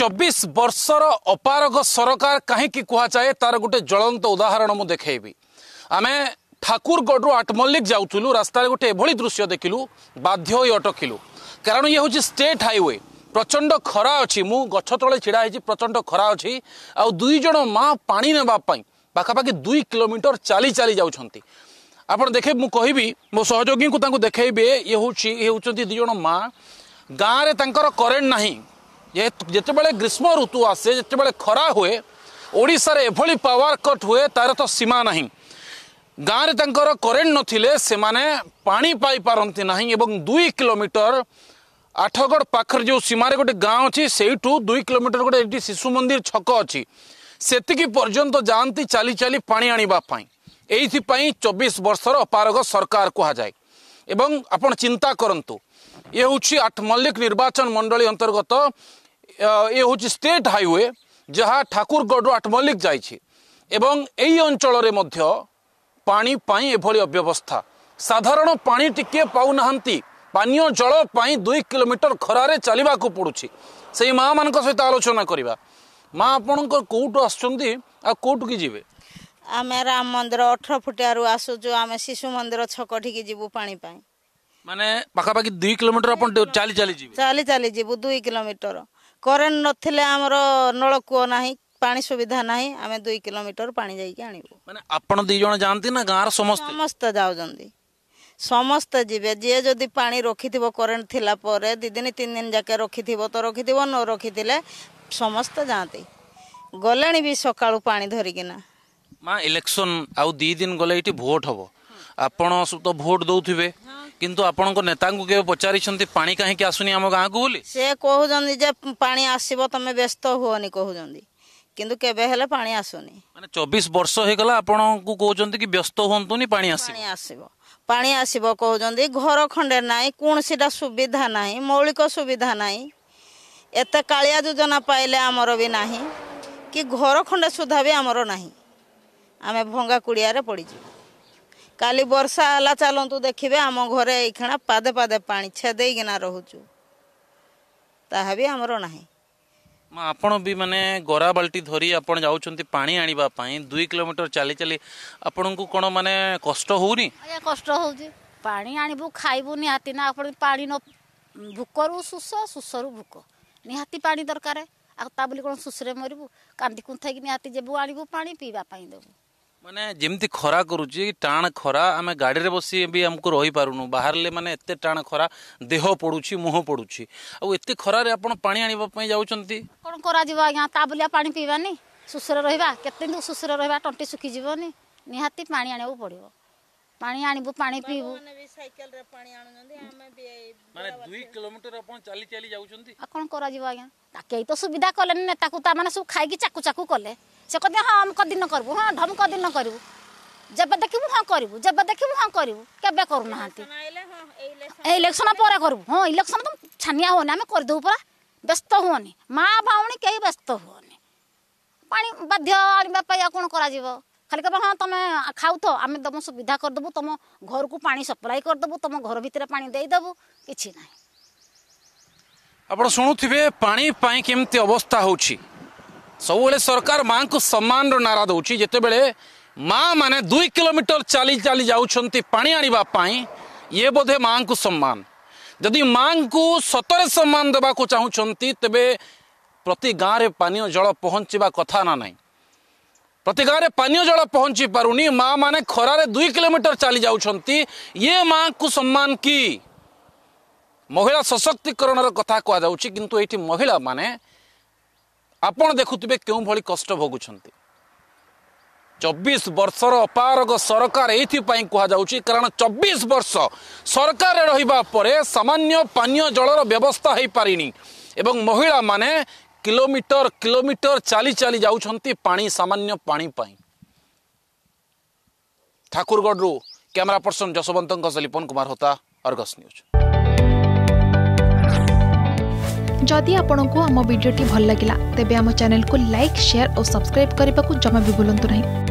চব্বিশ বর্ষর অপারগ সরকার কাহিকি কুহযায়ে তার গোটে জ্বলন্ত উদাহরণ মু দেখেবি আমি ঠাকুরগড়ু আটমল্লিক যাওলু রাস্তায় গোটে এভাবে দৃশ্য দেখিলু বাধ্য হয়ে অটকিলু কারণ ইয়ে হচ্ছে স্টেট হাইওয়ে প্রচন্ড খরা অছি গছ তলে ছিড়া হয়েছি প্রচন্ড খরা অছি দুই জন মা পাড়ি নেওয়া পাখাপাখি দুই কিলোমিটর চালি চালি যাচ্ছেন আপনার দেখে মু কহিবি মো সহযোগী তাঁকু দেখেইবে ইয়ে হচ্ছে ইয়ে হচ্ছেন দুই মা গাঁরে তাঁর করেন্ট না ଯେତେବେଳେ ଗ୍ରୀଷ୍ମ ଋତୁ ଆସେ ଯେତେବେଳେ ଖରା ହୁଏ ଓଡ଼ିଶାରେ ଏଭଳି ପାୱାର କଟ୍ ହୁଏ ତା'ର ତ ସୀମା ନାହିଁ ଗାଁରେ ତାଙ୍କର କରେଣ୍ଟ ନଥିଲେ ସେମାନେ ପାଣି ପାଇପାରନ୍ତି ନାହିଁ ଏବଂ ଦୁଇ କିଲୋମିଟର ଆଠଗଡ଼ ପାଖରେ ଯେଉଁ ସୀମାରେ ଗୋଟେ ଗାଁ ଅଛି ସେଇଠୁ ଦୁଇ କିଲୋମିଟର ଗୋଟେ ଏଠି ଶିଶୁ ମନ୍ଦିର ଛକ ଅଛି ସେତିକି ପର୍ଯ୍ୟନ୍ତ ଯାଆନ୍ତି ଚାଲି ଚାଲି ପାଣି ଆଣିବା ପାଇଁ ଏଇଥିପାଇଁ ଚବିଶ ବର୍ଷର ଅପାରଗ ସରକାର କୁହାଯାଏ ଏବଂ ଆପଣ ଚିନ୍ତା କରନ୍ତୁ ଇଏ ହେଉଛି ଆଠ ମଲ୍ଲିକ ନିର୍ବାଚନ ମଣ୍ଡଳୀ ଅନ୍ତର୍ଗତ ଇଏ ହେଉଛି ଷ୍ଟେଟ୍ ହାଇୱେ ଯାହା ଠାକୁରଗଡ଼ରୁ ଆଠ ମଲ୍ଲିକ ଯାଇଛି ଏବଂ ଏହି ଅଞ୍ଚଳରେ ମଧ୍ୟ ପାଣି ପାଇଁ ଏଭଳି ଅବ୍ୟବସ୍ଥା ସାଧାରଣ ପାଣି ଟିକିଏ ପାଉନାହାନ୍ତି ପାନୀୟ ଜଳ ପାଇଁ ଦୁଇ କିଲୋମିଟର ଖରାରେ ଚାଲିବାକୁ ପଡ଼ୁଛି ସେଇ ମାଆମାନଙ୍କ ସହିତ ଆଲୋଚନା କରିବା ମା ଆପଣଙ୍କ କେଉଁଠୁ ଆସୁଛନ୍ତି ଆଉ କେଉଁଠିକି ଯିବେ ଆମେ ରାମ ମନ୍ଦିର ଅଠର ଫୁଟିଆରୁ ଆସୁଛୁ ଆମେ ଶିଶୁ ମନ୍ଦିର ଛକଠିକି ଯିବୁ ପାଣି ପାଇଁ ମାନେ ପାଖାପାଖି ଦୁଇ କିଲୋମିଟର ଆପଣ ଚାଲି ଚାଲି ଯିବେ ଚାଲି ଚାଲି ଯିବୁ ଦୁଇ କିଲୋମିଟର କରେଣ୍ଟ ନଥିଲେ ଆମର ନଳକୂଅ ନାହିଁ ପାଣି ସୁବିଧା ନାହିଁ ଆମେ ଦୁଇ କିଲୋମିଟର ପାଣି ଯାଇକି ଆଣିବୁ ମାନେ ଆପଣ ଦୁଇ ଜଣ ଯାଆନ୍ତି ନା ଗାଁର ସମସ୍ତେ ସମସ୍ତେ ଯାଉଛନ୍ତି ସମସ୍ତେ ଯିବେ ଯିଏ ଯଦି ପାଣି ରଖିଥିବ କରେଣ୍ଟ ଥିଲା ପରେ ଦୁଇ ଦିନ ତିନି ଦିନ ଯାକେ ରଖିଥିବ ତ ରଖିଥିବ ନ ରଖିଥିଲେ ସମସ୍ତେ ଯାଆନ୍ତି ଗଲେଣି ବି ସକାଳୁ ପାଣି ଧରିକିନା ମା ଇଲେକ୍ସନ୍ ଆଉ ଦୁଇ ଦିନ ଗଲେ ଏଇଠି ଭୋଟ୍ ହେବ ଆପଣ ସବୁ ତ ଭୋଟ୍ ଦେଉଥିବେ କିନ୍ତୁ ଆପଣଙ୍କ ନେତାଙ୍କୁ କେବେ ପଚାରିଛନ୍ତି ପାଣି କାହିଁକି ଆସୁନି ଆମ ଗାଁକୁ ବୋଲି ସେ କହୁଛନ୍ତି ଯେ ପାଣି ଆସିବ ତମେ ବ୍ୟସ୍ତ ହୁଅନି କହୁଛନ୍ତି କିନ୍ତୁ କେବେ ହେଲେ ପାଣି ଆସୁନି ମାନେ ଚବିଶ ବର୍ଷ ହେଇଗଲା ଆପଣଙ୍କୁ କହୁଛନ୍ତି କି ବ୍ୟସ୍ତ ହୁଅନ୍ତୁନି ପାଣି ଆସିବ ପାଣି ଆସିବ ପାଣି ଆସିବ କହୁଛନ୍ତି ଘର ଖଣ୍ଡେ ନାହିଁ କୌଣସିଟା ସୁବିଧା ନାହିଁ ମୌଳିକ ସୁବିଧା ନାହିଁ ଏତେ କାଳିଆ ଯୋଜନା ପାଇଲେ ଆମର ବି ନାହିଁ କି ଘର ଖଣ୍ଡେ ସୁଦ୍ଧା ବି ଆମର ନାହିଁ ଆମେ ଭଙ୍ଗା କୁଡ଼ିଆରେ ପଡ଼ିଯିବୁ काली वर्षा आला चलतु देखिए आम घरे यणा पादे पादे पा छेदना रोचु तामर ना आपण भी मानने गरा बाल्टी धरी आप जाती पा आई दुई कोमीटर चली चली आपण को कौन मानने कष्ट हो कष्ट हो खाइबू निहाती ना आप पा न भूक भूक निहाती पा दरकार कौन शुष्रे मरबू कांदी कुंथ निहाती जेबू आणबू पा पीवाई देवु ମାନେ ଯେମିତି ଖରା କରୁଛି ଟାଣ ଖରା ଆମେ ଗାଡ଼ିରେ ବସି ବି ଆମକୁ ରହିପାରୁନୁ ବାହାରିଲେ ମାନେ ଏତେ ଟାଣ ଖରା ଦେହ ପଡ଼ୁଛି ମୁହଁ ପଡ଼ୁଛି ଆଉ ଏତେ ଖରାରେ ଆପଣ ପାଣି ଆଣିବା ପାଇଁ ଯାଉଛନ୍ତି କ'ଣ କରାଯିବ ଆଜ୍ଞା ତା ବୁଲିଆ ପାଣି ପିଇବାନି ଶୋଷରେ ରହିବା କେତେ ଦିନ ଶୋଷରେ ରହିବା ତଣ୍ଟି ଶୁଖିଯିବନି ନିହାତି ପାଣି ଆଣିବାକୁ ପଡ଼ିବ ପାଣି ଆଣିବୁ ପାଣି ପିଇବୁ ମାନେ ଦୁଇ କିଲୋମିଟର ଯାଉଛନ୍ତି ଆଉ କ'ଣ କରାଯିବ ଆଜ୍ଞା କେହି ତ ସୁବିଧା କଲେନି ନେତାକୁ ତାମାନେ ସବୁ ଖାଇକି ଚାକୁ ଚାକୁ କଲେ ସେ କହିଲେ ହଁ ଆମେ କଦିନ କରିବୁ ହଁ ଢମକ କଦିନ କରିବୁ ଯେବେ ଦେଖିବୁ ହଁ କରିବୁ ଯେବେ ଦେଖିବୁ ହଁ କରିବୁ କେବେ କରୁନାହାନ୍ତି ଏ ଇଲେକ୍ସନ ପରେ କରିବୁ ହଁ ଇଲେକ୍ସନ ତ ଛାନିଆ ହୁଅନି ଆମେ କରିଦେବୁ ପରା ବ୍ୟସ୍ତ ହୁଅନି ମା ଭଉଣୀ କେହି ବ୍ୟସ୍ତ ହୁଅନି ପାଣି ବାଧ୍ୟ ଆଣିବା ପାଇଁ ଆଉ କ'ଣ କରାଯିବ खाली कह हाँ तुम खाऊ तो आम तुम सुविधा करदेबू तुम घर को पा सप्लाई करदेबु तुम घर भितर पा देदेबू कि ना आप शुणुवे पापाई केमती अवस्था हो सब सरकार माँ को सम्मान नारा दौर जितेबले माँ मैंने दुई कोमीटर चली चली जाऊँच ये बोधे माँ को सम्मान जदि माँ को सतरे सम्मान देवा चाहूँ तेरे प्रति गाँव में पानी जल पहुँचवा कथा ना नहीं ପ୍ରତି ଗାଁରେ ପାନୀୟ ଜଳ ପହଞ୍ଚି ପାରୁନି ମା ମାନେ ଖରାରେ ଦୁଇ କିଲୋମିଟର ଚାଲି ଯାଉଛନ୍ତି ଇଏ ମାଙ୍କୁ ସମ୍ମାନ କି ମହିଳା ସଶକ୍ତିକରଣର କଥା କୁହାଯାଉଛି କିନ୍ତୁ ଏଇଠି ମହିଳାମାନେ ଆପଣ ଦେଖୁଥିବେ କେଉଁଭଳି କଷ୍ଟ ଭୋଗୁଛନ୍ତି ଚବିଶ ବର୍ଷର ଅପାରଗ ସରକାର ଏଇଥିପାଇଁ କୁହାଯାଉଛି କାରଣ ଚବିଶ ବର୍ଷ ସରକାରରେ ରହିବା ପରେ ସାମାନ୍ୟ ପାନୀୟ ଜଳର ବ୍ୟବସ୍ଥା ହୋଇପାରିନି ଏବଂ ମହିଳାମାନେ কিলোমিটর কিলোমিটর চালি চালি যাচ্ছেন পাঁচ সামান্য পাঁচ পাই ঠাকুরগড়ু camera person Jaswant Lipan Kumar Hota Argus news যদি আপনার আম ভিডিওটি ভাল লাগিলা তেবে আম চ্যানেল কু লাইক সেয়ার ও সবসক্রাইব করা জমা বি ভুলতু না